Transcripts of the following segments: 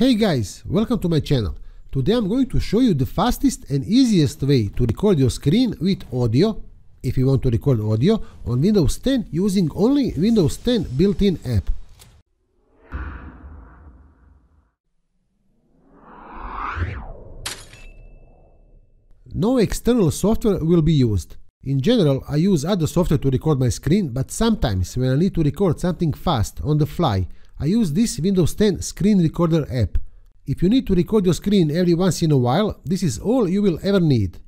Hey guys, welcome to my channel. Today I'm going to show you the fastest and easiest way to record your screen with audio, if you want to record audio, on Windows 10 using only Windows 10 built-in app. No external software will be used. In general, I use other software to record my screen, but sometimes when I need to record something fast, on the fly, I use this Windows 10 screen recorder app. If you need to record your screen every once in a while, this is all you will ever need.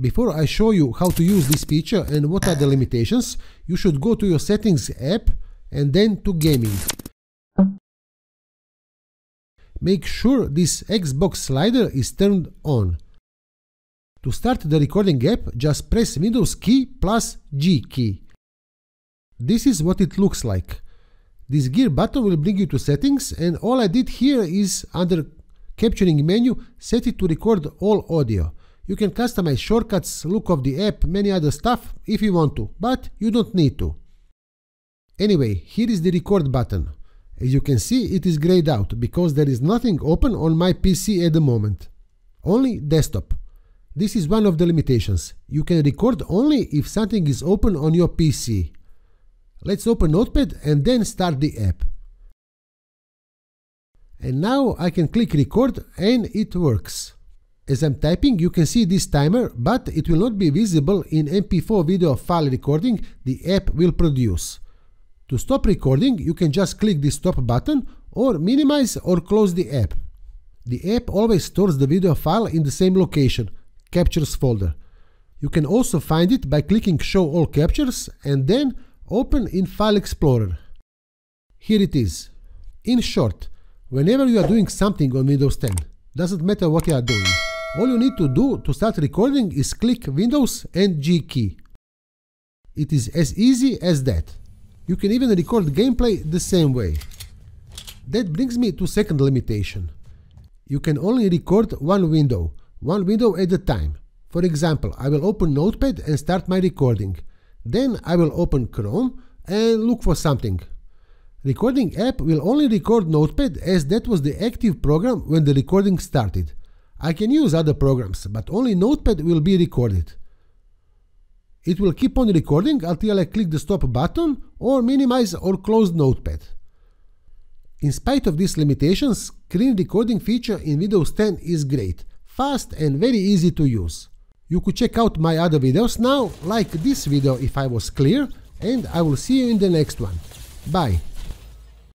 Before I show you how to use this feature and what are the limitations, you should go to your settings app and then to gaming. Make sure this Xbox slider is turned on. To start the recording app, just press Windows key plus G key. This is what it looks like. This gear button will bring you to settings and all I did here is under captioning menu set it to record all audio. You can customize shortcuts, look of the app, many other stuff if you want to, but you don't need to. Anyway, here is the record button. As you can see, it is grayed out because there is nothing open on my PC at the moment. Only desktop. This is one of the limitations. You can record only if something is open on your PC. Let's open Notepad and then start the app. And now I can click record and it works. As I'm typing you can see this timer but it will not be visible in MP4 video file recording the app will produce. To stop recording you can just click the stop button or minimize or close the app. The app always stores the video file in the same location, captures folder. You can also find it by clicking show all captures and then open in File Explorer. Here it is. In short, whenever you are doing something on Windows 10, doesn't matter what you are doing, all you need to do to start recording is click Windows and G key. It is as easy as that. You can even record gameplay the same way. That brings me to second limitation. You can only record one window, one window at a time. For example, I will open Notepad and start my recording. Then I will open Chrome and look for something. Recording app will only record Notepad as that was the active program when the recording started. I can use other programs, but only Notepad will be recorded. It will keep on recording until I click the stop button or minimize or close Notepad. In spite of these limitations, screen recording feature in Windows 10 is great, fast and very easy to use. You could check out my other videos now, like this video if I was clear, and I will see you in the next one. Bye!